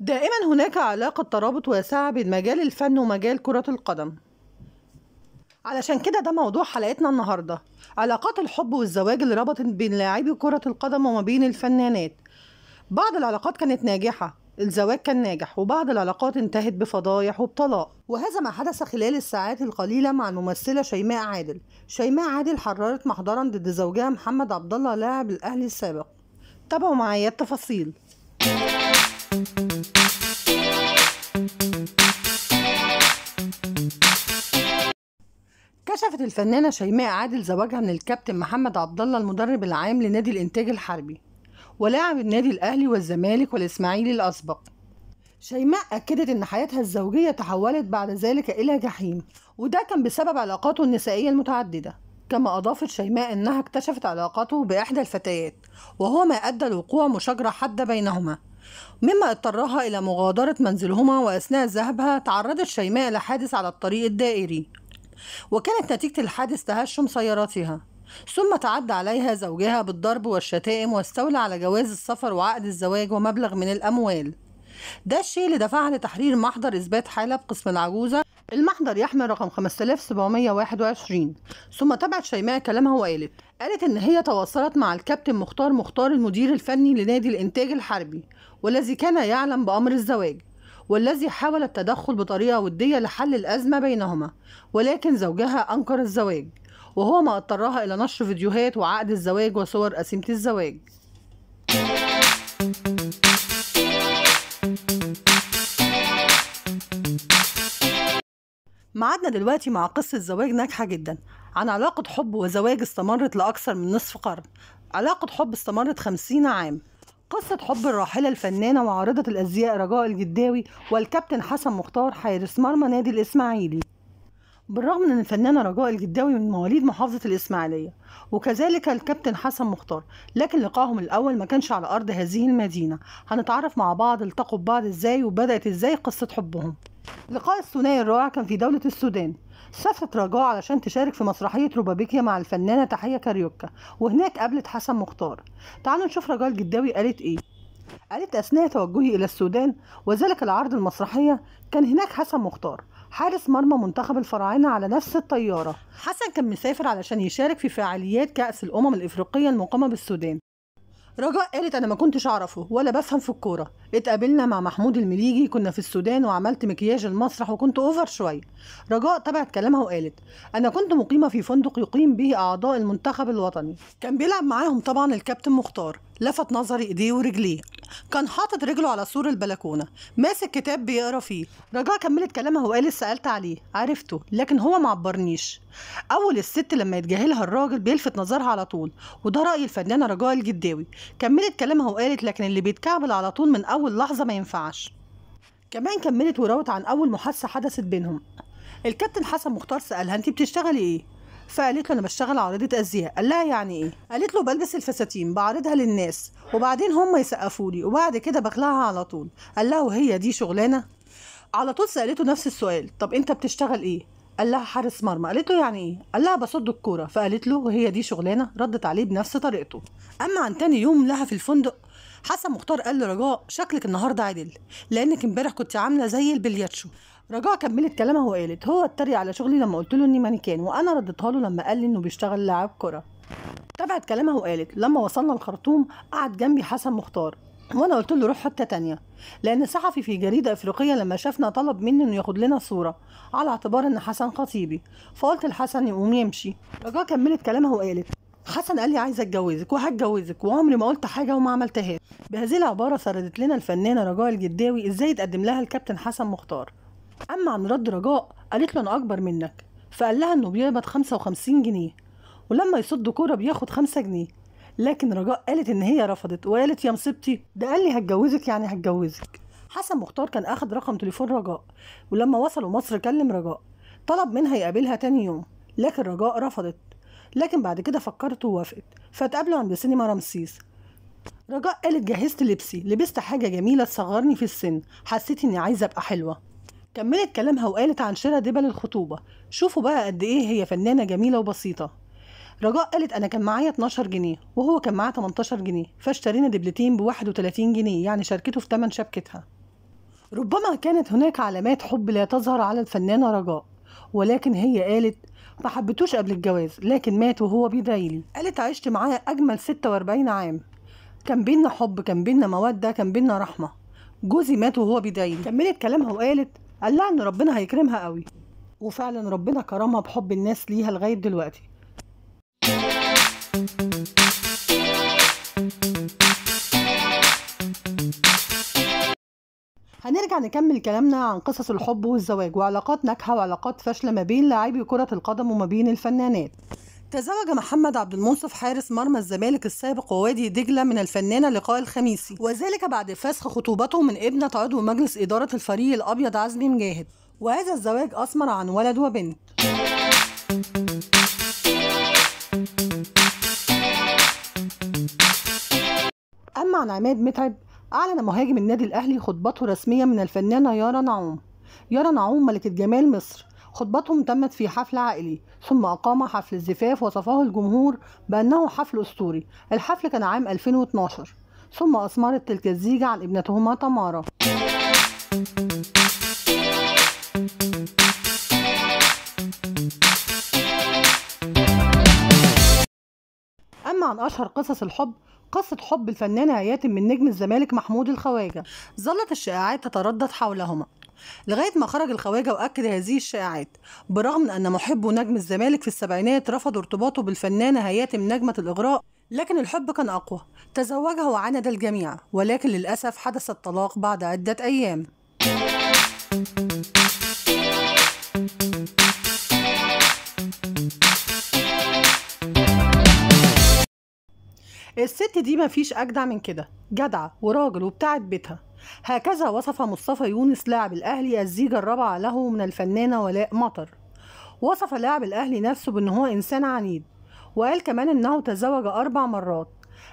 دائما هناك علاقة ترابط واسعة بين مجال الفن ومجال كرة القدم علشان كده ده موضوع حلقتنا النهاردة علاقات الحب والزواج اللي ربطت بين لاعبي كرة القدم وما بين الفنانات بعض العلاقات كانت ناجحة الزواج كان ناجح وبعض العلاقات انتهت بفضايح وبطلاق وهذا ما حدث خلال الساعات القليلة مع الممثلة شيماء عادل شيماء عادل حررت محضرا ضد زوجها محمد عبد الله لاعب الأهلي السابق تابعوا معايا التفاصيل كشفت الفنانة شيماء عادل زواجها من الكابتن محمد عبد الله المدرب العام لنادي الإنتاج الحربي ولاعب النادي الأهلي والزمالك والإسماعيلي الأسبق شيماء أكدت إن حياتها الزوجية تحولت بعد ذلك إلى جحيم وده كان بسبب علاقاته النسائية المتعددة كما أضافت شيماء إنها اكتشفت علاقته بإحدى الفتيات وهو ما أدى لوقوع مشاجرة حادة بينهما مما اضطرها إلى مغادرة منزلهما وأثناء ذهابها تعرضت شيماء لحادث على الطريق الدائري وكانت نتيجة الحادث تهشم سيارتها ثم تعدى عليها زوجها بالضرب والشتائم واستولى على جواز السفر وعقد الزواج ومبلغ من الأموال ده الشيء اللي دفعها لتحرير محضر إثبات حالة بقسم العجوزة المحضر يحمل رقم 5721 ثم تابعت شيماء كلامها وقالت قالت إن هي تواصلت مع الكابتن مختار مختار المدير الفني لنادي الإنتاج الحربي والذي كان يعلم بأمر الزواج والذي حاول التدخل بطريقة ودية لحل الأزمة بينهما ولكن زوجها أنكر الزواج وهو ما اضطرها إلى نشر فيديوهات وعقد الزواج وصور قسيمة الزواج معادنا دلوقتي مع قصة زواج ناجحة جدا عن علاقة حب وزواج استمرت لأكثر من نصف قرن علاقة حب استمرت خمسين عام قصة حب الراحلة الفنانة وعارضة الأزياء رجاء الجداوي والكابتن حسن مختار حارس مرمى نادي الإسماعيلي بالرغم من الفنانة رجاء الجداوي من مواليد محافظة الإسماعيلية وكذلك الكابتن حسن مختار لكن لقاهم الأول ما كانش على أرض هذه المدينة هنتعرف مع بعض التقوا ببعض إزاي وبدأت إزاي قصة حبهم لقاء الثنائي الرائع كان في دولة السودان سافرت رجاء علشان تشارك في مسرحية روبابيكيا مع الفنانة تحية كاريوكا وهناك قابلت حسن مختار تعالوا نشوف رجاء الجداوي قالت إيه قالت أثناء توجهي إلى السودان وذلك العرض المسرحية كان هناك حسن مختار حارس مرمى منتخب الفراعنة على نفس الطيارة حسن كان مسافر علشان يشارك في فعاليات كأس الأمم الإفريقية المقامة بالسودان رجاء قالت أنا ما كنتش أعرفه ولا بفهم في الكورة اتقابلنا مع محمود المليجي كنا في السودان وعملت مكياج المسرح وكنت أوفر شوية رجاء تبعت كلامها وقالت أنا كنت مقيمة في فندق يقيم به أعضاء المنتخب الوطني كان بيلعب معاهم طبعا الكابتن مختار لفت نظري إيديه ورجليه كان حاطط رجله على سور البلكونه ماسك كتاب بيقرا فيه رجاء كملت كلامها وقالت سالت عليه عرفته لكن هو معبرنيش اول الست لما يتجاهلها الراجل بيلفت نظرها على طول وده راي الفنانه رجاء الجداوي كملت كلامها وقالت لكن اللي بيتكعبل على طول من اول لحظه ما ينفعش كمان كملت وراوت عن اول محادثه حدثت بينهم الكابتن حسن مختار سالها انت بتشتغلي ايه فقالت له انا بشتغل عارضه ازياء قال لها يعني ايه قالت له بلبس الفساتين بعرضها للناس وبعدين هم يسقفوا لي وبعد كده بخلعها على طول قال لها وهي دي شغلانه على طول سالته نفس السؤال طب انت بتشتغل ايه قال لها حارس مرمى قالت له يعني ايه قال لها بصد الكوره فقالت له وهي دي شغلانه ردت عليه بنفس طريقته اما عن تاني يوم لها في الفندق حسن مختار قال لرجاء شكلك النهارده عدل لانك امبارح كنت عامله زي البلياتشو رجاء كملت كلامها وقالت هو اتريق على شغلي لما قلت له اني مانيكان وانا رديتها له لما قال لي انه بيشتغل لاعب كره تابعت كلامها وقالت لما وصلنا الخرطوم قعد جنبي حسن مختار وانا قلت له روح حته تانية لان صحفي في جريده افريقيه لما شافنا طلب مني انه ياخد لنا صوره على اعتبار ان حسن خطيبي فقلت لحسن يقوم يمشي رجاء كملت كلامها وقالت حسن قال لي عايزه اتجوزك وهتجوزك وعمري ما قلت حاجه وما عملتهاش بهذه العباره سردت لنا الفنانه رجاء الجداوي ازاي تقدم لها الكابتن حسن مختار أما عن رد رجاء قالت له أنا أكبر منك فقال لها إنه بيقبض 55 جنيه ولما يصد كورة بياخد 5 جنيه لكن رجاء قالت إن هي رفضت وقالت يا مصيبتي ده قال لي هتجوزك يعني هتجوزك حسن مختار كان أخد رقم تليفون رجاء ولما وصلوا مصر كلم رجاء طلب منها يقابلها تاني يوم لكن رجاء رفضت لكن بعد كده فكرت ووافقت فاتقابلوا عند سينما رمسيس رجاء قالت جهزت لبسي لبست حاجة جميلة تصغرني في السن حسيت اني عايزة ابقى حلوة كملت كلامها وقالت عن شراء دبل الخطوبة شوفوا بقى قد ايه هي فنانة جميلة وبسيطة رجاء قالت انا كان معايا 12 جنيه وهو كان معاه 18 جنيه فاشترينا دبلتين ب 31 جنيه يعني شاركته في تمن شبكتها ربما كانت هناك علامات حب لا تظهر على الفنانة رجاء ولكن هي قالت ما حبيتوش قبل الجواز لكن مات وهو بيدعيلي قالت عشت معايا أجمل 46 عام كان بينا حب كان بينا مودة كان بينا رحمة جوزي مات وهو بيدعيلي كملت كلامها وقالت قال لها ان ربنا هيكرمها قوي وفعلا ربنا كرمها بحب الناس ليها لغايه دلوقتي هنرجع نكمل كلامنا عن قصص الحب والزواج وعلاقات ناجحه وعلاقات فاشله ما بين لاعبي كره القدم وما بين الفنانات تزوج محمد عبد المنصف حارس مرمى الزمالك السابق ووادي دجلة من الفنانة لقاء الخميسي وذلك بعد فسخ خطوبته من ابنة عضو مجلس إدارة الفريق الأبيض عزمي مجاهد وهذا الزواج أثمر عن ولد وبنت أما عن عماد متعب أعلن مهاجم النادي الأهلي خطبته رسميا من الفنانة يارا نعوم يارا نعوم ملكة جمال مصر خطبتهم تمت في حفل عائلي ثم أقام حفل الزفاف وصفاه الجمهور بأنه حفل أسطوري الحفل كان عام 2012 ثم أثمرت تلك الزيجة عن ابنتهما تمارا أما عن أشهر قصص الحب قصة حب الفنانة هياتم من نجم الزمالك محمود الخواجة ظلت الشائعات تتردد حولهما لغاية ما خرج الخواجة وأكد هذه الشائعات برغم أن محبو نجم الزمالك في السبعينات رفضوا ارتباطه بالفنانة هياتم نجمة الإغراء لكن الحب كان أقوى تزوجها وعند الجميع ولكن للأسف حدث الطلاق بعد عدة أيام الست دي مفيش أجدع من كده جدعة وراجل وبتاعت بيتها هكذا وصف مصطفى يونس لاعب الأهلي الزيجة الرابعة له من الفنانة ولاء مطر وصف لاعب الأهلي نفسه بأن هو إنسان عنيد وقال كمان أنه تزوج أربع مرات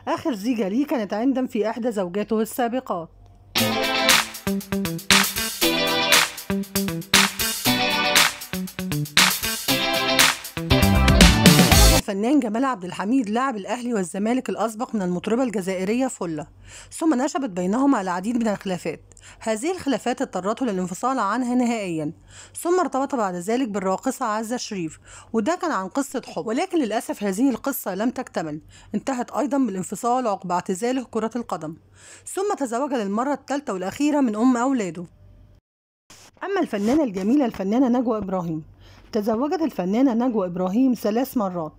آخر زيجة ليه كانت عندم في إحدى زوجاته السابقات الفنان جمال عبد الحميد لاعب الأهلي والزمالك الأسبق من المطربة الجزائرية فلة ثم نشبت بينهما العديد من الخلافات هذه الخلافات اضطرته للانفصال عنها نهائيا ثم ارتبط بعد ذلك بالراقصة عزة شريف وده كان عن قصة حب ولكن للأسف هذه القصة لم تكتمل انتهت أيضا بالانفصال عقب اعتزاله كرة القدم ثم تزوج للمرة الثالثة والأخيرة من أم أولاده أما الفنانة الجميلة الفنانة نجوى إبراهيم تزوجت الفنانة نجوى إبراهيم ثلاث مرات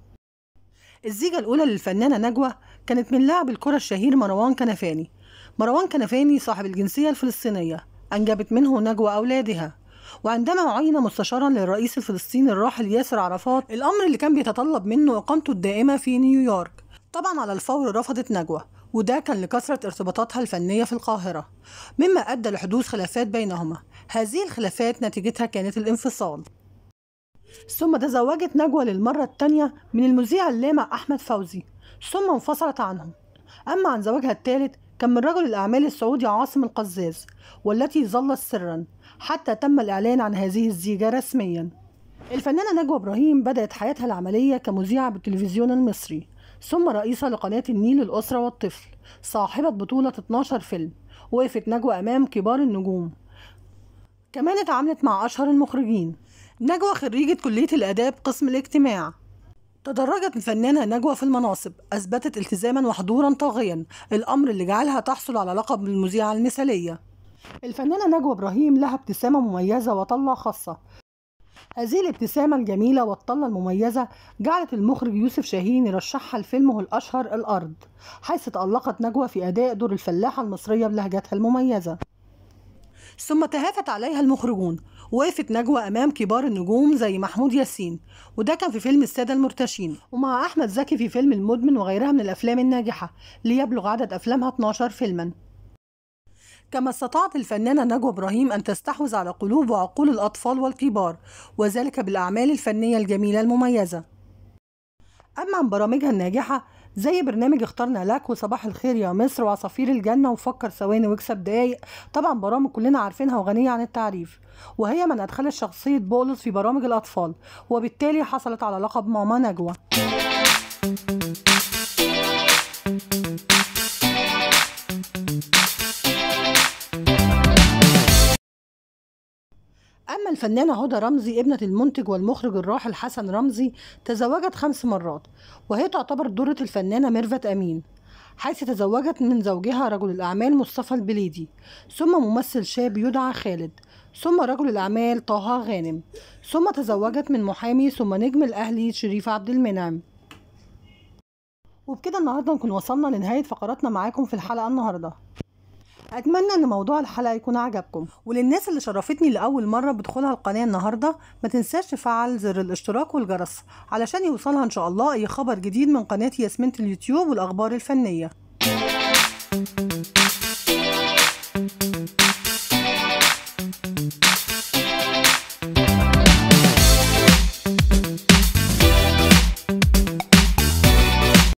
الزيجة الأولى للفنانة نجوى كانت من لاعب الكرة الشهير مروان كنفاني مروان كنفاني صاحب الجنسية الفلسطينية أنجبت منه نجوى أولادها وعندما عين مستشارا للرئيس الفلسطيني الراحل ياسر عرفات الأمر اللي كان بيتطلب منه إقامته الدائمة في نيويورك طبعا على الفور رفضت نجوى وده كان لكثرة ارتباطاتها الفنية في القاهرة مما أدى لحدوث خلافات بينهما هذه الخلافات نتيجتها كانت الانفصال ثم تزوجت نجوى للمرة الثانية من المذيع اللامع أحمد فوزي ثم انفصلت عنه أما عن زواجها الثالث كان من رجل الأعمال السعودي عاصم القزاز والتي ظلت سرا حتى تم الإعلان عن هذه الزيجة رسميا الفنانة نجوى إبراهيم بدأت حياتها العملية كمذيعة بالتلفزيون المصري ثم رئيسة لقناة النيل الأسرة والطفل صاحبة بطولة 12 فيلم وقفت نجوى أمام كبار النجوم كمان اتعاملت مع أشهر المخرجين نجوى خريجة كلية الآداب قسم الاجتماع تدرجت الفنانة نجوى في المناصب أثبتت التزاما وحضورا طاغيا الأمر اللي جعلها تحصل على لقب المذيعة المثالية الفنانة نجوى إبراهيم لها ابتسامة مميزة وطلة خاصة هذه الابتسامة الجميلة والطلة المميزة جعلت المخرج يوسف شاهين يرشحها لفيلمه الأشهر الأرض حيث تألقت نجوى في أداء دور الفلاحة المصرية بلهجتها المميزة ثم تهافت عليها المخرجون وقفت نجوى أمام كبار النجوم زي محمود ياسين وده كان في فيلم السادة المرتشين ومع أحمد زكي في فيلم المدمن وغيرها من الأفلام الناجحة ليبلغ عدد أفلامها 12 فيلما كما استطاعت الفنانة نجوى إبراهيم أن تستحوذ على قلوب وعقول الأطفال والكبار وذلك بالأعمال الفنية الجميلة المميزة أما عن برامجها الناجحة زي برنامج اخترنا لك وصباح الخير يا مصر وعصافير الجنه وفكر ثواني واكسب دقايق طبعا برامج كلنا عارفينها وغنيه عن التعريف وهي من ادخلت شخصيه بولس في برامج الاطفال وبالتالي حصلت على لقب ماما نجوى الفنانة هدى رمزي ابنة المنتج والمخرج الراحل حسن رمزي تزوجت خمس مرات وهي تعتبر دورة الفنانة ميرفت أمين حيث تزوجت من زوجها رجل الأعمال مصطفى البليدي ثم ممثل شاب يدعى خالد ثم رجل الأعمال طه غانم ثم تزوجت من محامي ثم نجم الأهلي شريف عبد المنعم وبكده النهارده نكون وصلنا لنهاية فقراتنا معاكم في الحلقة النهارده اتمنى ان موضوع الحلقه يكون عجبكم وللناس اللي شرفتني لاول مره بدخولها القناه النهارده ما تنساش تفعل زر الاشتراك والجرس علشان يوصلها ان شاء الله اي خبر جديد من قناه ياسمنت اليوتيوب والاخبار الفنيه